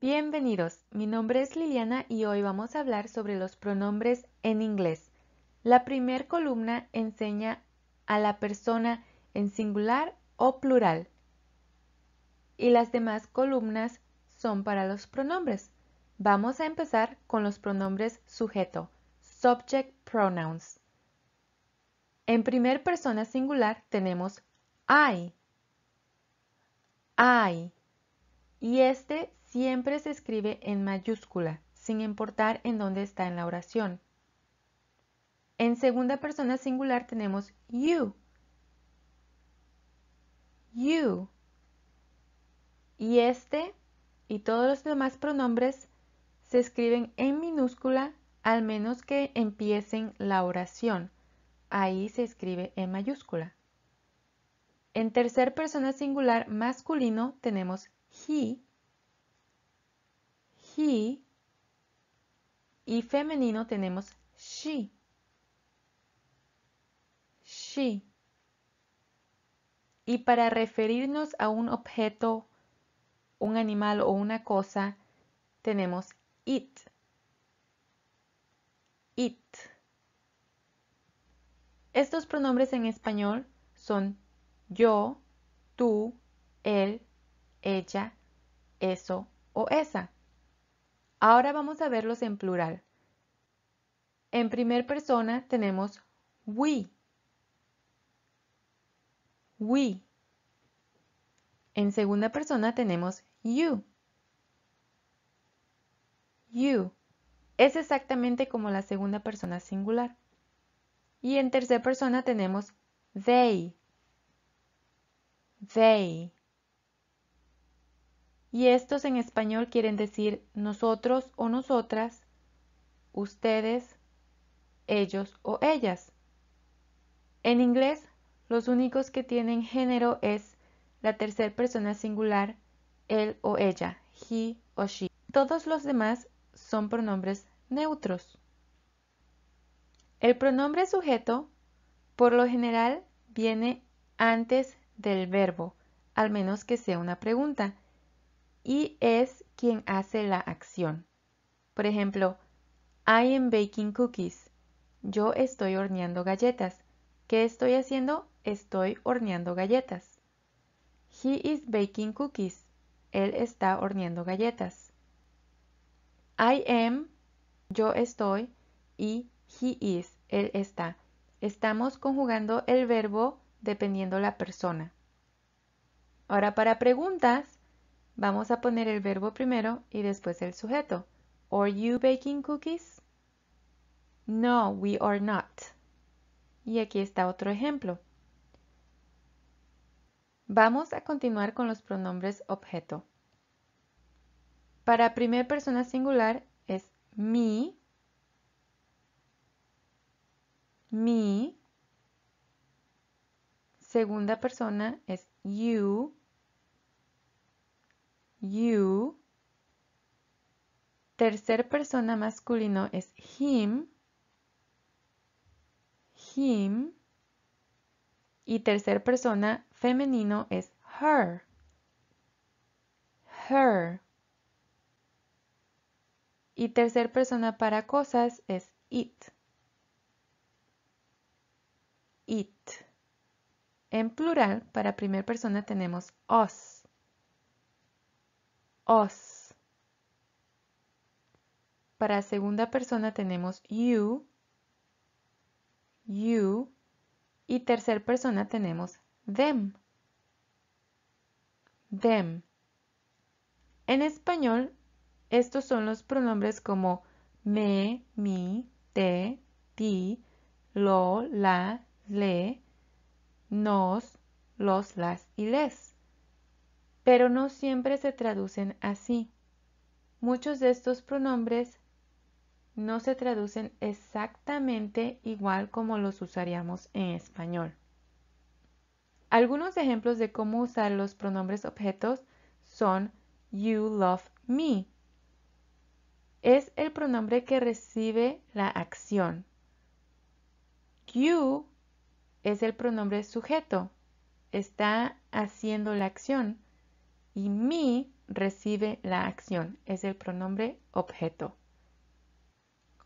Bienvenidos, mi nombre es Liliana y hoy vamos a hablar sobre los pronombres en inglés. La primer columna enseña a la persona en singular o plural y las demás columnas son para los pronombres. Vamos a empezar con los pronombres sujeto, subject pronouns. En primer persona singular tenemos I. I y este siempre se escribe en mayúscula, sin importar en dónde está en la oración. En segunda persona singular tenemos you. You. Y este y todos los demás pronombres se escriben en minúscula al menos que empiecen la oración. Ahí se escribe en mayúscula. En tercer persona singular masculino tenemos he, he, y femenino tenemos she, she. Y para referirnos a un objeto, un animal o una cosa, tenemos it, it. Estos pronombres en español son yo, tú, él, ella, eso o esa. Ahora vamos a verlos en plural. En primer persona tenemos we. We. En segunda persona tenemos you. You. Es exactamente como la segunda persona singular. Y en tercera persona tenemos they. They. Y estos en español quieren decir nosotros o nosotras, ustedes, ellos o ellas. En inglés, los únicos que tienen género es la tercera persona singular, él o ella, he o she. Todos los demás son pronombres neutros. El pronombre sujeto, por lo general, viene antes del verbo, al menos que sea una pregunta y es quien hace la acción. Por ejemplo, I am baking cookies. Yo estoy horneando galletas. ¿Qué estoy haciendo? Estoy horneando galletas. He is baking cookies. Él está horneando galletas. I am, yo estoy, y he is, él está. Estamos conjugando el verbo dependiendo la persona. Ahora para preguntas, Vamos a poner el verbo primero y después el sujeto. Are you baking cookies? No, we are not. Y aquí está otro ejemplo. Vamos a continuar con los pronombres objeto. Para primera persona singular es me, me. Segunda persona es you, you. Tercer persona masculino es him. Him. Y tercer persona femenino es her. Her. Y tercer persona para cosas es it. It. En plural, para primera persona tenemos us. Para segunda persona tenemos you, you, y tercera persona tenemos them, them. En español, estos son los pronombres como me, mi, te, ti, lo, la, le, nos, los, las y les pero no siempre se traducen así. Muchos de estos pronombres no se traducen exactamente igual como los usaríamos en español. Algunos ejemplos de cómo usar los pronombres objetos son You love me. Es el pronombre que recibe la acción. You es el pronombre sujeto. Está haciendo la acción y me recibe la acción, es el pronombre objeto.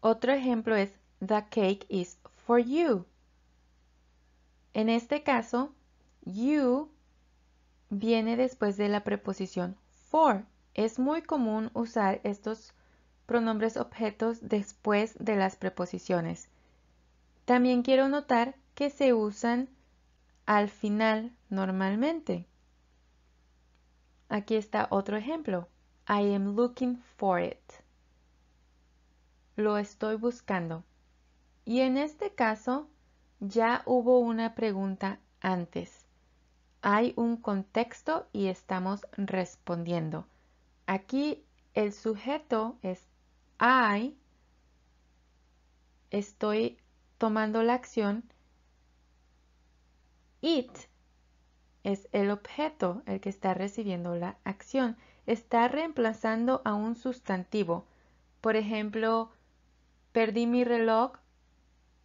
Otro ejemplo es The cake is for you. En este caso, you viene después de la preposición for. Es muy común usar estos pronombres objetos después de las preposiciones. También quiero notar que se usan al final normalmente. Aquí está otro ejemplo. I am looking for it. Lo estoy buscando. Y en este caso ya hubo una pregunta antes. Hay un contexto y estamos respondiendo. Aquí el sujeto es I. Estoy tomando la acción. It es el objeto el que está recibiendo la acción. Está reemplazando a un sustantivo. Por ejemplo, perdí mi reloj,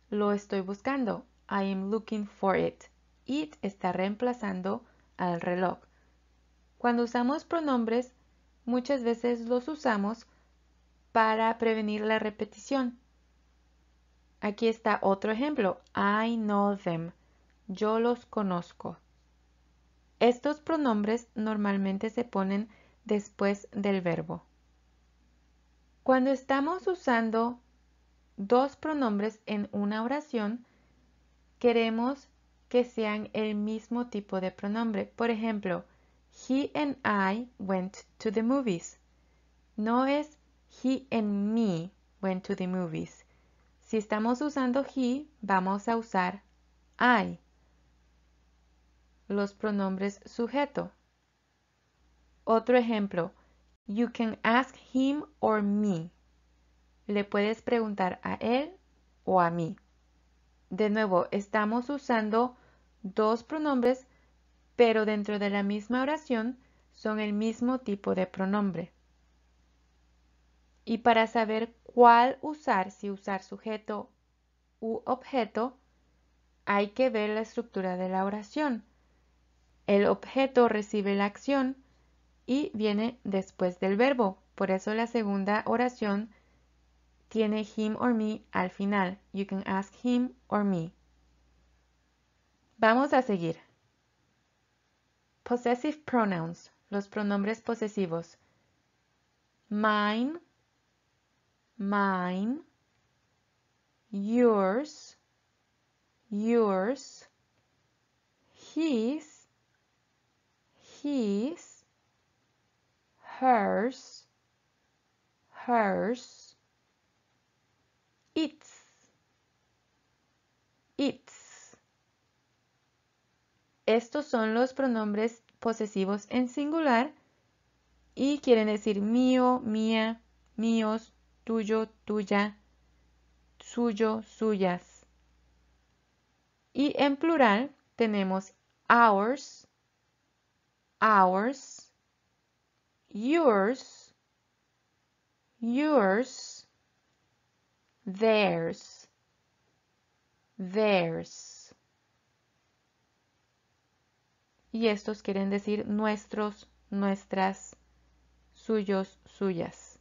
lo estoy buscando. I am looking for it. It está reemplazando al reloj. Cuando usamos pronombres, muchas veces los usamos para prevenir la repetición. Aquí está otro ejemplo. I know them. Yo los conozco. Estos pronombres normalmente se ponen después del verbo. Cuando estamos usando dos pronombres en una oración, queremos que sean el mismo tipo de pronombre. Por ejemplo, he and I went to the movies. No es he and me went to the movies. Si estamos usando he, vamos a usar I los pronombres sujeto. Otro ejemplo, you can ask him or me. Le puedes preguntar a él o a mí. De nuevo, estamos usando dos pronombres, pero dentro de la misma oración son el mismo tipo de pronombre. Y para saber cuál usar, si usar sujeto u objeto, hay que ver la estructura de la oración. El objeto recibe la acción y viene después del verbo. Por eso la segunda oración tiene him or me al final. You can ask him or me. Vamos a seguir. Possessive pronouns, los pronombres posesivos. Mine, mine, yours, yours, his, his, hers, hers, its, its. Estos son los pronombres posesivos en singular y quieren decir mío, mía, míos, tuyo, tuya, suyo, suyas. Y en plural tenemos ours, ours, yours, yours, theirs, theirs. Y estos quieren decir nuestros, nuestras, suyos, suyas.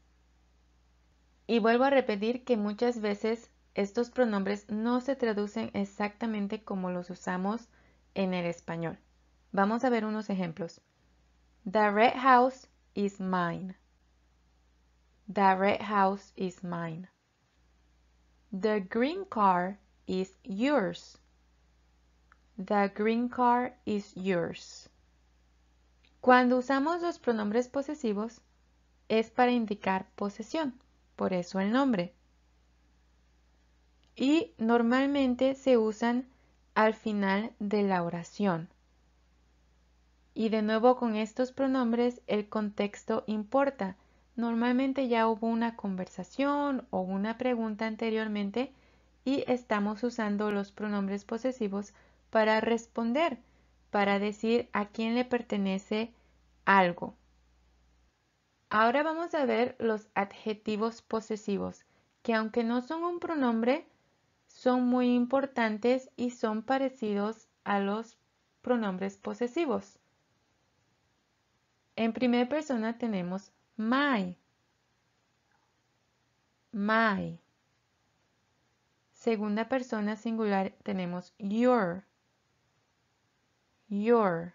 Y vuelvo a repetir que muchas veces estos pronombres no se traducen exactamente como los usamos en el español. Vamos a ver unos ejemplos. The red house is mine. The red house is mine. The green car is yours. The green car is yours. Cuando usamos los pronombres posesivos es para indicar posesión, por eso el nombre. Y normalmente se usan al final de la oración. Y de nuevo con estos pronombres el contexto importa. Normalmente ya hubo una conversación o una pregunta anteriormente y estamos usando los pronombres posesivos para responder, para decir a quién le pertenece algo. Ahora vamos a ver los adjetivos posesivos, que aunque no son un pronombre, son muy importantes y son parecidos a los pronombres posesivos. En primera persona tenemos my. My. Segunda persona singular tenemos your. Your.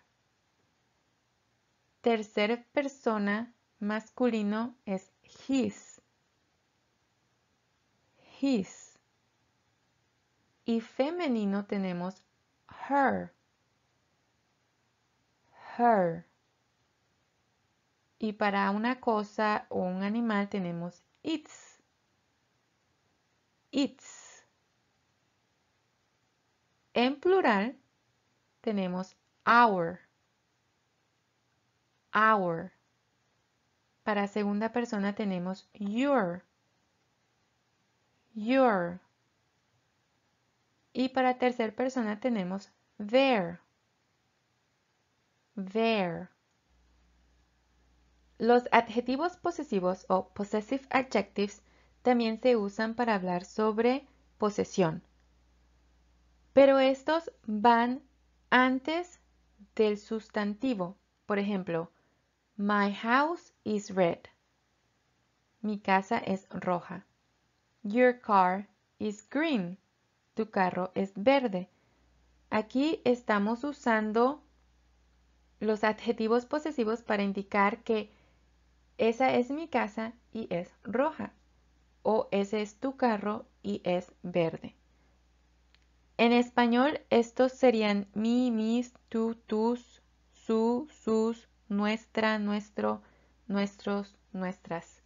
Tercera persona masculino es his. His. Y femenino tenemos her. Her. Y para una cosa o un animal tenemos its. Its. En plural tenemos our. Our. Para segunda persona tenemos your. Your. Y para tercera persona tenemos their. Their. Los adjetivos posesivos o possessive adjectives también se usan para hablar sobre posesión. Pero estos van antes del sustantivo. Por ejemplo, My house is red. Mi casa es roja. Your car is green. Tu carro es verde. Aquí estamos usando los adjetivos posesivos para indicar que esa es mi casa y es roja. O ese es tu carro y es verde. En español, estos serían mi, mis, tú, tus, su, sus, nuestra, nuestro, nuestros, nuestras.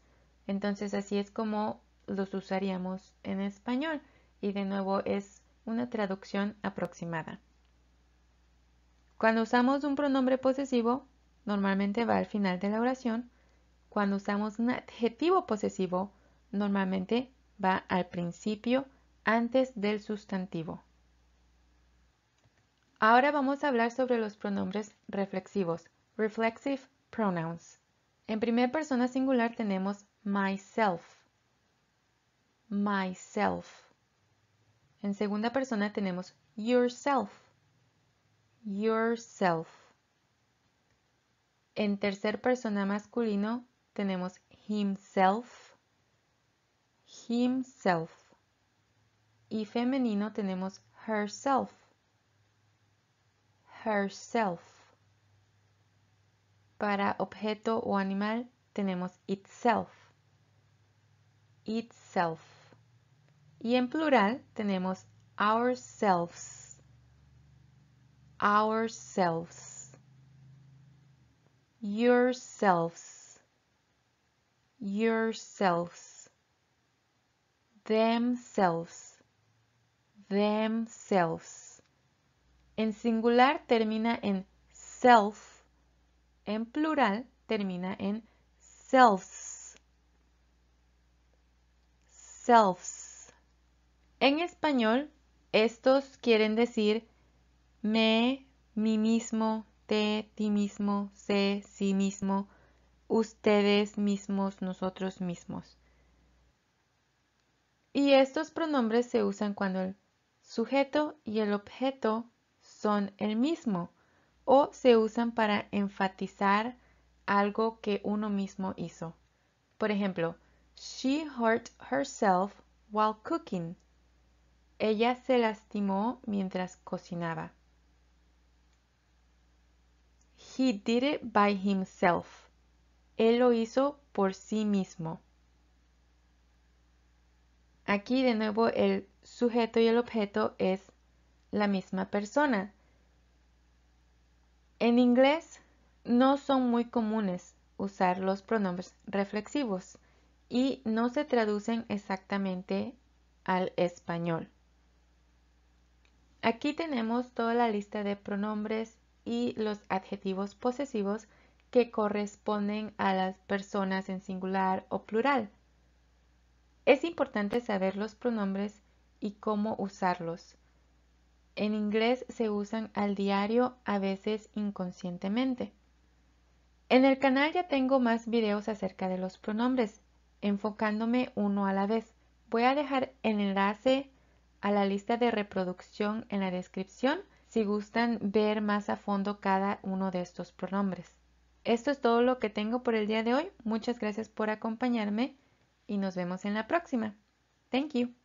Entonces así es como los usaríamos en español. Y de nuevo es una traducción aproximada. Cuando usamos un pronombre posesivo, normalmente va al final de la oración cuando usamos un adjetivo posesivo, normalmente va al principio antes del sustantivo. Ahora vamos a hablar sobre los pronombres reflexivos, reflexive pronouns. En primera persona singular tenemos myself, myself. En segunda persona tenemos yourself, yourself. En tercer persona masculino tenemos himself, himself. Y femenino tenemos herself, herself. Para objeto o animal tenemos itself, itself. Y en plural tenemos ourselves, ourselves, yourselves yourselves, themselves, themselves. En singular termina en self, en plural termina en selves, selves. En español, estos quieren decir me, mí mismo, te, ti mismo, se, sí mismo, ustedes mismos, nosotros mismos. Y estos pronombres se usan cuando el sujeto y el objeto son el mismo o se usan para enfatizar algo que uno mismo hizo. Por ejemplo, she hurt herself while cooking. Ella se lastimó mientras cocinaba. He did it by himself. Él lo hizo por sí mismo. Aquí de nuevo el sujeto y el objeto es la misma persona. En inglés no son muy comunes usar los pronombres reflexivos y no se traducen exactamente al español. Aquí tenemos toda la lista de pronombres y los adjetivos posesivos que corresponden a las personas en singular o plural. Es importante saber los pronombres y cómo usarlos. En inglés se usan al diario, a veces inconscientemente. En el canal ya tengo más videos acerca de los pronombres, enfocándome uno a la vez. Voy a dejar el enlace a la lista de reproducción en la descripción si gustan ver más a fondo cada uno de estos pronombres. Esto es todo lo que tengo por el día de hoy. Muchas gracias por acompañarme y nos vemos en la próxima. Thank you.